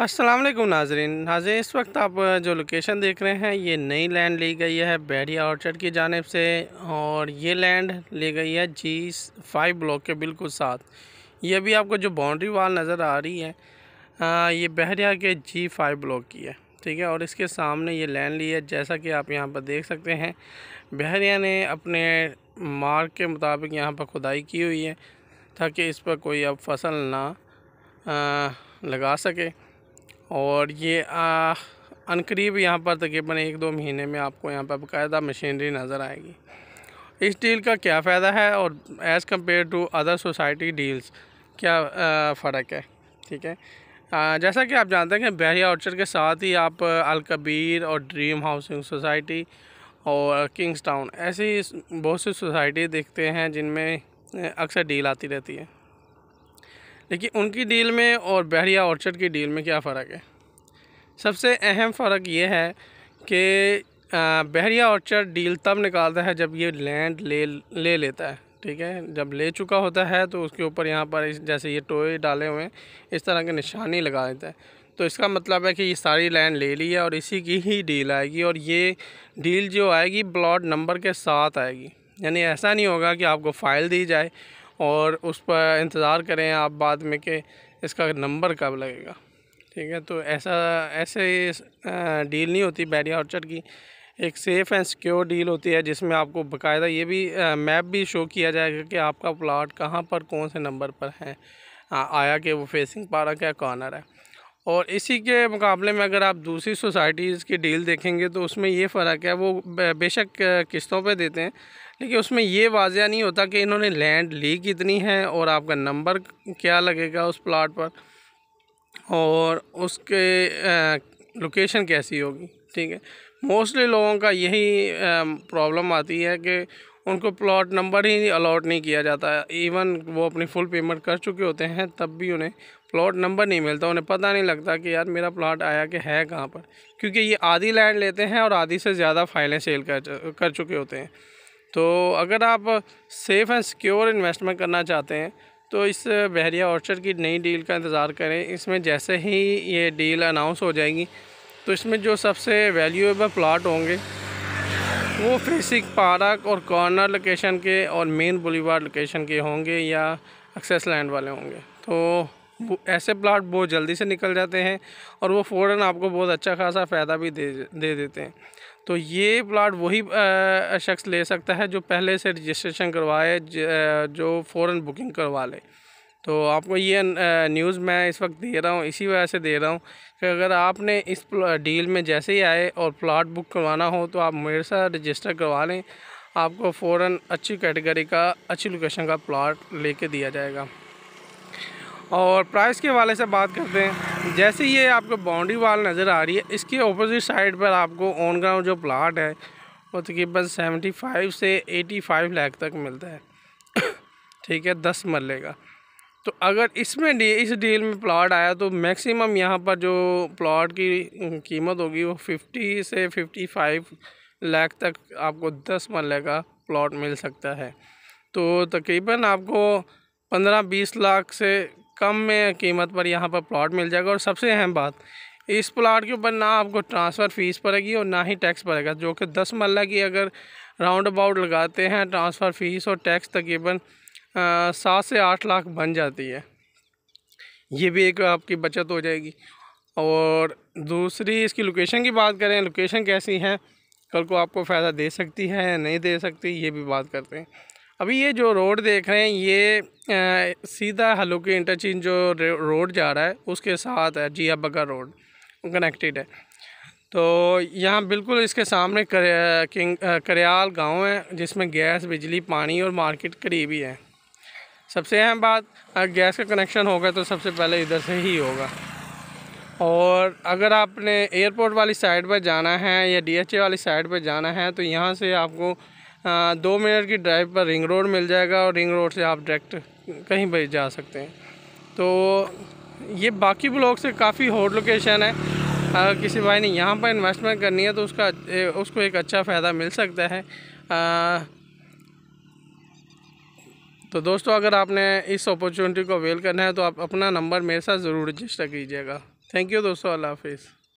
असलम नाजरीन नाजरीन इस वक्त आप जो लोकेशन देख रहे हैं ये नई लैंड ली गई है बैडिया ऑर्चर्ड की जानब से और ये लैंड ली गई है जी फाइव ब्लॉक के बिल्कुल साथ ये भी आपको जो बाउंड्री वाल नज़र आ रही है आ, ये बहरिया के जी फाइव ब्लॉक की है ठीक है और इसके सामने ये लैंड ली है जैसा कि आप यहाँ पर देख सकते हैं बहरिया ने अपने मार्ग के मुताबिक यहाँ पर खुदाई की हुई है ताकि इस पर कोई अब फसल ना आ, लगा सके और ये अनकरीब यहाँ पर तकरीबन एक दो महीने में आपको यहाँ पर बाकायदा मशीनरी नज़र आएगी इस डील का क्या फ़ायदा है और as compare to other society deals क्या फ़र्क है ठीक है आ, जैसा कि आप जानते हैं कि बहरिया ऑर्चर के साथ ही आप अलकबीर और ड्रीम हाउसिंग सोसाइटी और किंग्स टाउन ऐसी बहुत सी सोसाइटी देखते हैं जिनमें अक्सर डील आती रहती है लेकिन उनकी डील में और बहरिया ऑर्चर्ड की डील में क्या फ़र्क है सबसे अहम फ़र्क ये है कि बहरिया ऑर्चर्ड डील तब निकालता है जब ये लैंड ले ले लेता है ठीक है जब ले चुका होता है तो उसके ऊपर यहाँ पर जैसे ये टोए डाले हुए हैं इस तरह के निशानी लगा देता है तो इसका मतलब है कि ये सारी लैंड ले ली है और इसी की ही डील आएगी और ये डील जो आएगी ब्लॉट नंबर के साथ आएगी यानी ऐसा नहीं होगा कि आपको फ़ाइल दी जाए और उस पर इंतज़ार करें आप बाद में कि इसका नंबर कब लगेगा ठीक है तो ऐसा ऐसे डील नहीं होती बैरिया ऑर्चर्ड की एक सेफ़ एंड सिक्योर डील होती है जिसमें आपको बकायदा ये भी मैप भी शो किया जाएगा कि आपका प्लाट कहाँ पर कौन से नंबर पर है आ, आया कि वो फेसिंग पार्क है कॉर्नर है और इसी के मुकाबले में अगर आप दूसरी सोसाइटीज़ की डील देखेंगे तो उसमें ये फ़र्क है वो बेशक किस्तों पे देते हैं लेकिन उसमें ये वाजिया नहीं होता कि इन्होंने लैंड ली कितनी है और आपका नंबर क्या लगेगा उस प्लाट पर और उसके लोकेशन कैसी होगी ठीक है मोस्टली लोगों का यही प्रॉब्लम आती है कि उनको प्लॉट नंबर ही अलाट नहीं किया जाता इवन वो अपनी फुल पेमेंट कर चुके होते हैं तब भी उन्हें प्लॉट नंबर नहीं मिलता उन्हें पता नहीं लगता कि यार मेरा प्लॉट आया कि है कहाँ पर क्योंकि ये आधी लैंड लेते हैं और आधी से ज़्यादा फाइलें सेल कर कर चुके होते हैं तो अगर आप सेफ़ एंड सिक्योर इन्वेस्टमेंट करना चाहते हैं तो इस बहरिया ऑर्चर की नई डील का इंतज़ार करें इसमें जैसे ही ये डील अनाउंस हो जाएगी तो इसमें जो सबसे वैल्यूएबल प्लाट होंगे वो फेसिक पार्क और कॉर्नर लोकेशन के और मेन बुलीवार लोकेशन के होंगे या एक्सेस लैंड वाले होंगे तो ऐसे प्लाट बहुत जल्दी से निकल जाते हैं और वो फ़ौरन आपको बहुत अच्छा खासा फ़ायदा भी दे दे देते हैं तो ये प्लाट वही शख्स ले सकता है जो पहले से रजिस्ट्रेशन करवाए जो फ़ौर बुकिंग करवा ले तो आपको ये न्यूज़ मैं इस वक्त दे रहा हूँ इसी वजह से दे रहा हूँ कि अगर आपने इस डील में जैसे ही आए और प्लाट बुक करवाना हो तो आप मेरे साथ रजिस्टर करवा लें आपको फ़ौर अच्छी कैटेगरी का अच्छी लोकेशन का प्लाट लेके दिया जाएगा और प्राइस के हवाले से बात करते हैं जैसे ये आपको बाउंड्री वाल नज़र आ रही है इसके अपोजिट साइड पर आपको ऑन ग्राउंड जो प्लाट है वो तकरीबन सेवेंटी फाइव से एटी फाइव लाख तक मिलता है ठीक है दस मरले का तो अगर इसमें डी, इस डील में प्लाट आया तो मैक्सिमम यहाँ पर जो प्लाट की कीमत होगी वो फिफ्टी से फिफ्टी फाइव लाख तक आपको दस मरले का प्लाट मिल सकता है तो तकरीबन आपको पंद्रह बीस लाख से कम में कीमत पर यहाँ पर प्लाट मिल जाएगा और सबसे अहम बात इस प्लाट के ऊपर ना आपको ट्रांसफ़र फ़ीस पड़ेगी और ना ही टैक्स पड़ेगा जो कि दस मरला की अगर राउंड अबाउट लगाते हैं ट्रांसफ़र फ़ीस और टैक्स तकरीबन सात से आठ लाख बन जाती है ये भी एक आपकी बचत हो जाएगी और दूसरी इसकी लोकेशन की बात करें लोकेशन कैसी है कल को आपको फ़ायदा दे सकती है या नहीं दे सकती ये भी बात करते हैं अभी ये जो रोड देख रहे हैं ये आ, सीधा हलोकी इंटरचेंज जो रोड जा रहा है उसके साथ है जिया हाँ, बगा रोड कनेक्टेड है तो यहाँ बिल्कुल इसके सामने करे, किंग करयाल गांव है जिसमें गैस बिजली पानी और मार्केट करीब ही है सबसे अहम बात अगर गैस का कनेक्शन होगा तो सबसे पहले इधर से ही होगा और अगर आपने एयरपोर्ट वाली साइड पर जाना है या डीएचए वाली साइड पर जाना है तो यहाँ से आपको दो मिनट की ड्राइव पर रिंग रोड मिल जाएगा और रिंग रोड से आप डायरेक्ट कहीं पर जा सकते हैं तो ये बाकी ब्लॉक से काफ़ी हॉट लोकेशन है अगर किसी भाई ने यहाँ पर इन्वेस्टमेंट करनी है तो उसका उसको एक अच्छा फ़ायदा मिल सकता है आ, तो दोस्तों अगर आपने इस अपॉर्चुनिटी को अवेल करना है तो आप अपना नंबर मेरे साथ ज़रूर रजिस्टर कीजिएगा थैंक यू दोस्तों अल्लाह हाफिज़